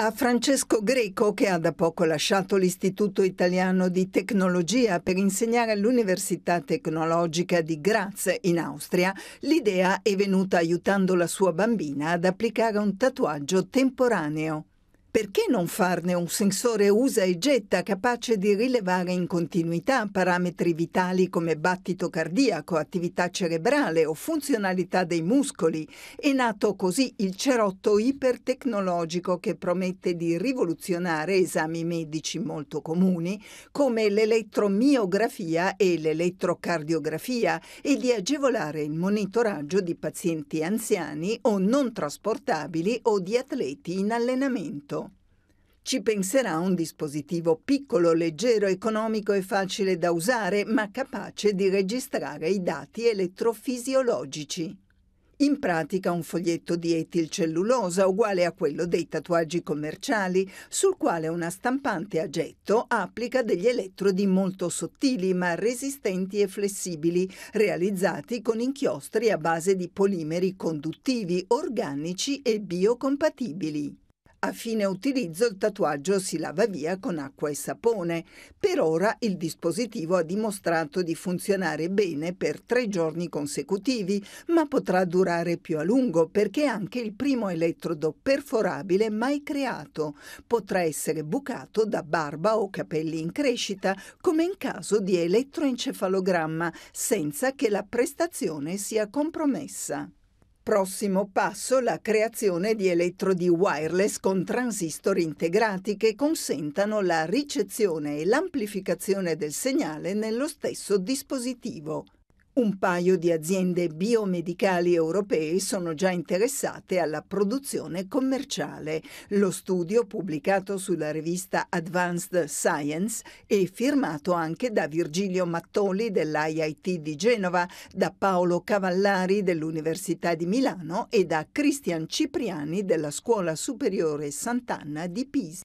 A Francesco Greco, che ha da poco lasciato l'Istituto Italiano di Tecnologia per insegnare all'Università Tecnologica di Graz in Austria, l'idea è venuta aiutando la sua bambina ad applicare un tatuaggio temporaneo. Perché non farne un sensore usa e getta capace di rilevare in continuità parametri vitali come battito cardiaco, attività cerebrale o funzionalità dei muscoli? È nato così il cerotto ipertecnologico che promette di rivoluzionare esami medici molto comuni come l'elettromiografia e l'elettrocardiografia e di agevolare il monitoraggio di pazienti anziani o non trasportabili o di atleti in allenamento. Ci penserà un dispositivo piccolo, leggero, economico e facile da usare, ma capace di registrare i dati elettrofisiologici. In pratica un foglietto di etilcellulosa uguale a quello dei tatuaggi commerciali, sul quale una stampante a getto applica degli elettrodi molto sottili ma resistenti e flessibili, realizzati con inchiostri a base di polimeri conduttivi, organici e biocompatibili. A fine utilizzo il tatuaggio si lava via con acqua e sapone. Per ora il dispositivo ha dimostrato di funzionare bene per tre giorni consecutivi, ma potrà durare più a lungo perché è anche il primo elettrodo perforabile mai creato. Potrà essere bucato da barba o capelli in crescita, come in caso di elettroencefalogramma, senza che la prestazione sia compromessa. Prossimo passo la creazione di elettrodi wireless con transistor integrati che consentano la ricezione e l'amplificazione del segnale nello stesso dispositivo. Un paio di aziende biomedicali europee sono già interessate alla produzione commerciale. Lo studio, pubblicato sulla rivista Advanced Science, è firmato anche da Virgilio Mattoli dell'IIT di Genova, da Paolo Cavallari dell'Università di Milano e da Cristian Cipriani della Scuola Superiore Sant'Anna di Pisa.